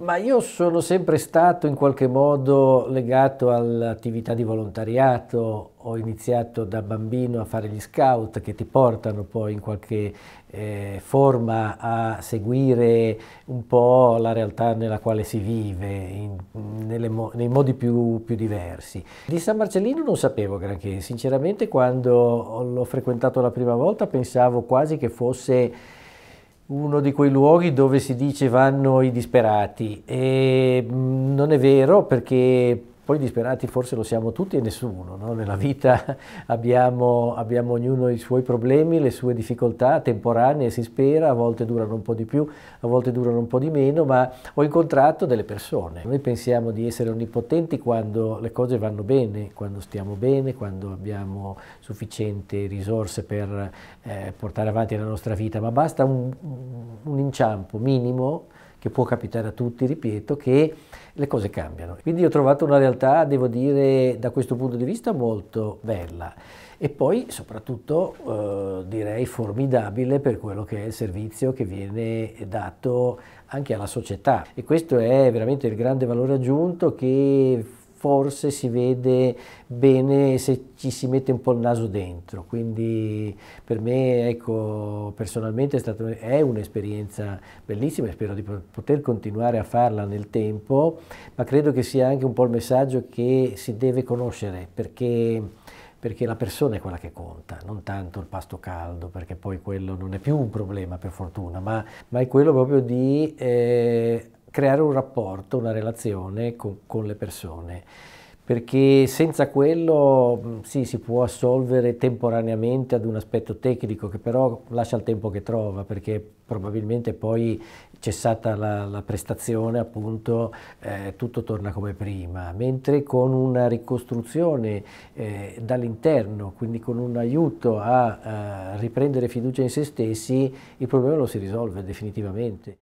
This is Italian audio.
Ma io sono sempre stato in qualche modo legato all'attività di volontariato, ho iniziato da bambino a fare gli scout che ti portano poi in qualche eh, forma a seguire un po' la realtà nella quale si vive, in, mo nei modi più, più, diversi. Di San Marcellino non sapevo granché, sinceramente quando l'ho frequentato la prima volta pensavo quasi che fosse uno di quei luoghi dove si dice vanno i disperati e mm, non è vero perché poi disperati forse lo siamo tutti e nessuno, no? nella vita abbiamo, abbiamo ognuno i suoi problemi, le sue difficoltà temporanee, si spera, a volte durano un po' di più, a volte durano un po' di meno, ma ho incontrato delle persone. Noi pensiamo di essere onnipotenti quando le cose vanno bene, quando stiamo bene, quando abbiamo sufficienti risorse per eh, portare avanti la nostra vita, ma basta un, un inciampo minimo che può capitare a tutti, ripeto, che le cose cambiano. Quindi ho trovato una realtà, devo dire, da questo punto di vista molto bella e poi soprattutto eh, direi formidabile per quello che è il servizio che viene dato anche alla società e questo è veramente il grande valore aggiunto che forse si vede bene se ci si mette un po' il naso dentro, quindi per me ecco, personalmente è, stato, è un'esperienza bellissima e spero di poter continuare a farla nel tempo, ma credo che sia anche un po' il messaggio che si deve conoscere perché perché la persona è quella che conta, non tanto il pasto caldo, perché poi quello non è più un problema per fortuna, ma, ma è quello proprio di eh, creare un rapporto, una relazione con, con le persone perché senza quello mm, sì, si può assolvere temporaneamente ad un aspetto tecnico che però lascia il tempo che trova perché probabilmente poi cessata la, la prestazione appunto eh, tutto torna come prima, mentre con una ricostruzione eh, dall'interno, quindi con un aiuto a, a eh, riprendere fiducia in se stessi, il problema lo si risolve definitivamente.